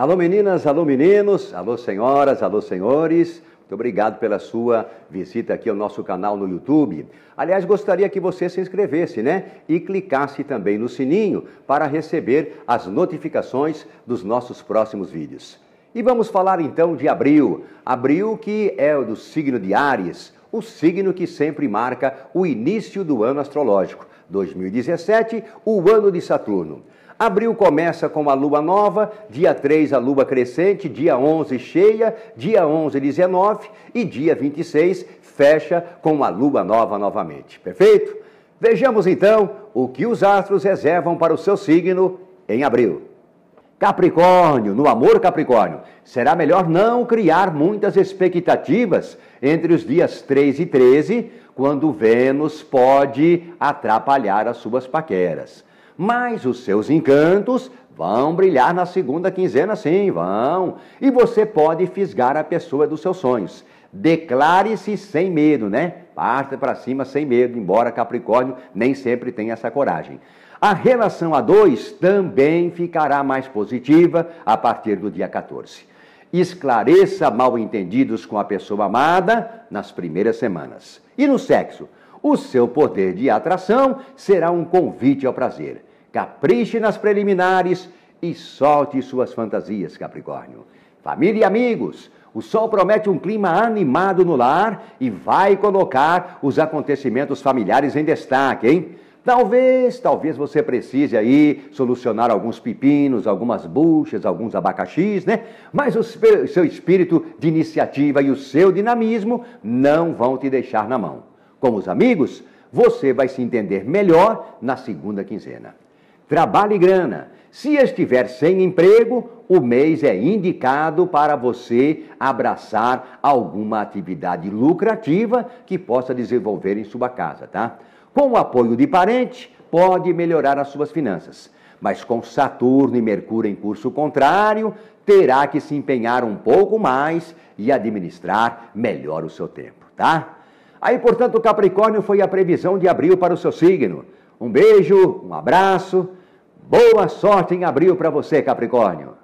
Alô meninas, alô meninos, alô senhoras, alô senhores. Muito obrigado pela sua visita aqui ao nosso canal no YouTube. Aliás, gostaria que você se inscrevesse, né? E clicasse também no sininho para receber as notificações dos nossos próximos vídeos. E vamos falar então de abril. Abril que é o do signo de Ares, o signo que sempre marca o início do ano astrológico. 2017, o ano de Saturno. Abril começa com a lua nova, dia 3 a lua crescente, dia 11 cheia, dia 11 19 e dia 26 fecha com a lua nova novamente. Perfeito? Vejamos então o que os astros reservam para o seu signo em abril. Capricórnio, no amor Capricórnio, será melhor não criar muitas expectativas entre os dias 3 e 13, quando Vênus pode atrapalhar as suas paqueras. Mas os seus encantos vão brilhar na segunda quinzena, sim, vão. E você pode fisgar a pessoa dos seus sonhos. Declare-se sem medo, né? Parta para cima sem medo, embora Capricórnio nem sempre tenha essa coragem. A relação a dois também ficará mais positiva a partir do dia 14. Esclareça mal entendidos com a pessoa amada nas primeiras semanas. E no sexo? O seu poder de atração será um convite ao prazer. Capriche nas preliminares e solte suas fantasias, Capricórnio. Família e amigos, o sol promete um clima animado no lar e vai colocar os acontecimentos familiares em destaque, hein? Talvez, talvez você precise aí solucionar alguns pepinos, algumas buchas, alguns abacaxis, né? Mas o seu espírito de iniciativa e o seu dinamismo não vão te deixar na mão. Como os amigos, você vai se entender melhor na segunda quinzena trabalho e grana. Se estiver sem emprego, o mês é indicado para você abraçar alguma atividade lucrativa que possa desenvolver em sua casa, tá? Com o apoio de parente, pode melhorar as suas finanças. Mas com Saturno e Mercúrio em curso contrário, terá que se empenhar um pouco mais e administrar melhor o seu tempo, tá? Aí, portanto, Capricórnio foi a previsão de abril para o seu signo. Um beijo, um abraço. Boa sorte em abril para você, Capricórnio.